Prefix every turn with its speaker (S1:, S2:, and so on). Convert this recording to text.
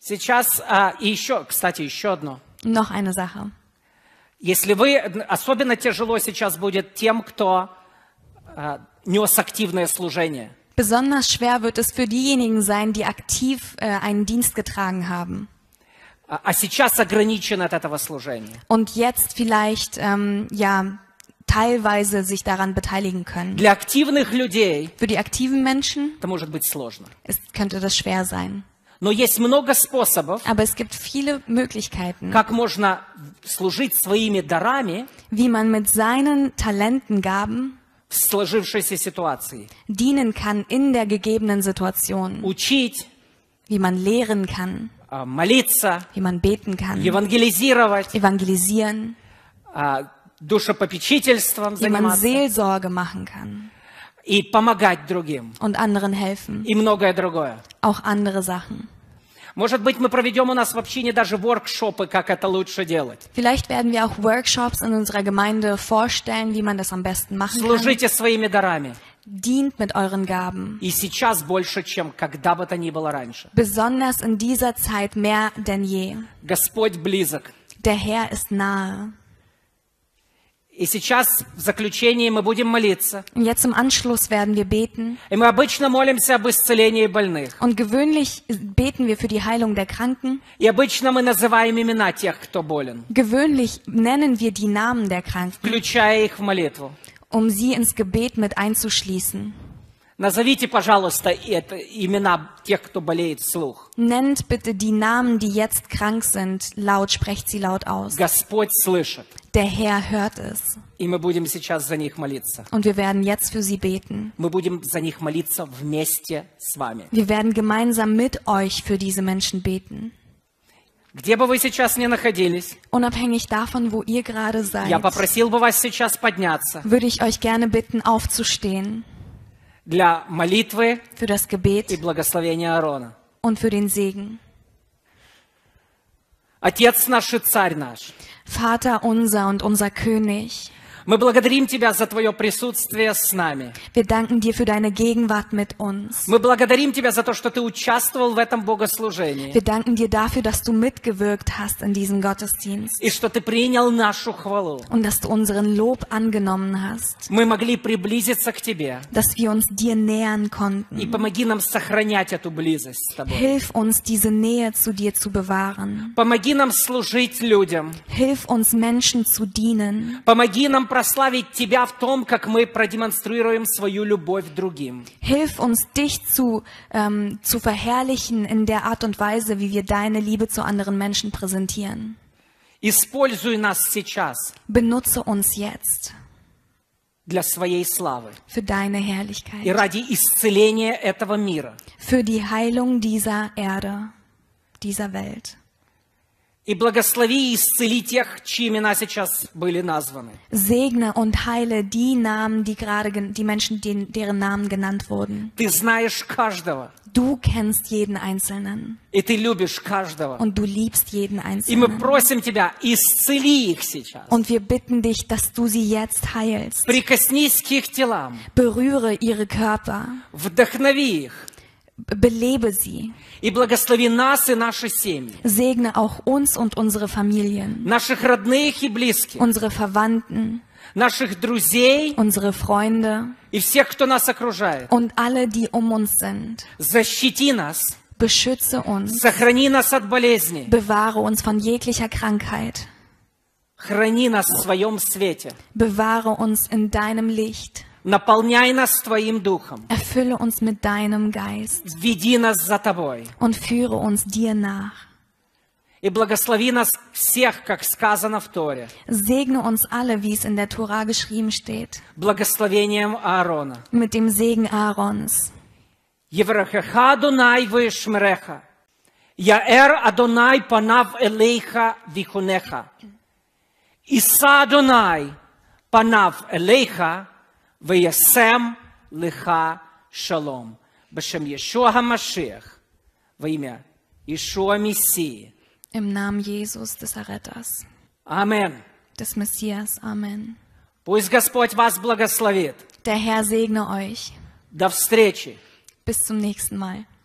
S1: Сейчас, а, и еще, кстати, еще одно.
S2: Noch eine Sache.
S1: Если вы, особенно тяжело сейчас будет тем, кто а, нес активное служение.
S2: Besonders schwer wird es für diejenigen sein, die aktiv äh, einen Dienst getragen haben.
S1: А сейчас ограничен от этого служения.
S2: Und jetzt vielleicht, ähm, ja, teilweise sich daran beteiligen können. Для
S1: активных людей. Für die aktiven Menschen. Это может быть сложно. Es könnte das schwer sein. Но есть много способов, Aber es gibt viele Möglichkeiten, как можно служить своими дарами
S2: wie man mit seinen Talenten, Gaben
S1: в сложившейся ситуации.
S2: Dienen kann in der gegebenen Situation. Учить, wie man lehren kann,
S1: молиться, wie
S2: man beten kann,
S1: евангелизировать, evangelisieren, душепопечительством заниматься. Wie man
S2: Seelsorge machen
S1: kann. и помогать другим.
S2: Und anderen helfen. И
S1: многое другое.
S2: Auch andere Sachen.
S1: Может быть, мы проведем у нас в общине даже воркшопы, как это лучше делать.
S2: Vielleicht werden wir auch Workshops in unserer Gemeinde vorstellen, wie man das am besten machen Служите
S1: kann. своими дарами. Dient mit euren Gaben. И сейчас больше, чем когда бы то ни было раньше.
S2: Besonders in dieser Zeit mehr denn je.
S1: Господь близок.
S2: Der Herr ist nahe.
S1: И сейчас в заключении мы будем молиться.
S2: Und jetzt im Anschluss werden wir beten.
S1: И мы обычно молимся об исцелении больных.
S2: Und gewöhnlich beten wir für die Heilung der Kranken.
S1: И обычно мы называем имена тех, кто болен.
S2: Gewöhnlich
S1: nennen wir die Namen der Kranken. Включая их в молитву.
S2: Um sie ins Gebet mit einzuschließen.
S1: Назовите, пожалуйста, это, имена тех, кто болеет вслух.
S2: Nennt bitte die Namen, die jetzt krank sind, laut, sprecht sie laut aus. Господь слышит. der Herr hört es.
S1: Und
S2: wir werden jetzt für sie beten. Wir werden gemeinsam mit euch für diese Menschen beten.
S1: Где бы вы сейчас ни находились,
S2: Unabhängig davon, wo ihr gerade seid, я
S1: попросил бы вас сейчас подняться würde
S2: ich euch gerne bitten, aufzustehen
S1: для молитвы für das Gebet и благословения Аарона.
S2: und für den Segen.
S1: Отец наш и Царь наш.
S2: Vater unser und unser König.
S1: Мы благодарим Тебя за Твое присутствие с нами.
S2: Wir danken dir für deine Gegenwart mit uns.
S1: Мы благодарим Тебя за то, что Ты участвовал в этом богослужении. Wir danken dir
S2: dafür, dass du mitgewirkt hast in diesem Gottesdienst.
S1: И что Ты принял нашу хвалу.
S2: Und dass du unseren Lob angenommen hast.
S1: Мы могли приблизиться к Тебе.
S2: Dass wir uns dir nähern konnten. И помоги
S1: нам сохранять эту близость с Тобой. Hilf
S2: uns, diese Nähe zu dir zu bewahren.
S1: Помоги нам служить людям.
S2: Hilf uns, Menschen zu dienen.
S1: Помоги нам прославить Тебя в том, как мы продемонстрируем свою любовь другим.
S2: Hilf uns, dich zu, ähm, zu verherrlichen in der Art und Weise, wie wir deine Liebe zu anderen Menschen präsentieren.
S1: Используй нас сейчас.
S2: Benutze uns jetzt.
S1: Для своей славы.
S2: Für deine Herrlichkeit. И
S1: ради исцеления этого мира.
S2: Für die Heilung dieser Erde, dieser Welt.
S1: и благослови и исцели тех, чьи имена сейчас были названы.
S2: Segne und heile die Namen, die gerade die Menschen, deren Namen genannt wurden.
S1: Ты знаешь каждого.
S2: Du kennst jeden einzelnen.
S1: И ты любишь каждого. Und
S2: du liebst jeden einzelnen. И мы
S1: просим тебя, исцели их сейчас.
S2: Und wir bitten dich, dass du sie jetzt heilst.
S1: Прикоснись к их телам.
S2: Berühre ihre Körper.
S1: Вдохнови их.
S2: belebe sie.
S1: И благослови нас и наши семьи.
S2: Segne auch uns und unsere Familien.
S1: Наших родных и близких. Unsere Verwandten. Наших друзей. Unsere Freunde. И всех, кто нас окружает. Und alle, die um uns sind. Защити нас. Beschütze uns. Сохрани нас от болезни.
S2: Bewahre uns von jeglicher Krankheit.
S1: Храни нас в своем свете.
S2: Bewahre uns in deinem Licht.
S1: Наполняй нас Твоим Духом.
S2: Erfülle uns mit deinem Geist.
S1: Веди нас за Тобой.
S2: Und führe uns dir nach.
S1: И благослови нас всех, как сказано в Торе.
S2: Segne uns alle, wie es in der Tora geschrieben steht.
S1: Благословением Аарона.
S2: Mit dem Segen Aarons.
S1: Еврахеха Адонай вышмреха. Яэр Адонай панав элейха вихунеха. Иса Адонай панав элейха «Ваясем лиха шалом». Башем Ешуа Машех, во имя Ишуа Мессии. Im Namen Jesus des Erretters. Amen.
S2: Des Messias. Amen.
S1: Пусть Господь вас благословит.
S2: Der Herr segne
S1: euch. До встречи. Bis zum nächsten Mal.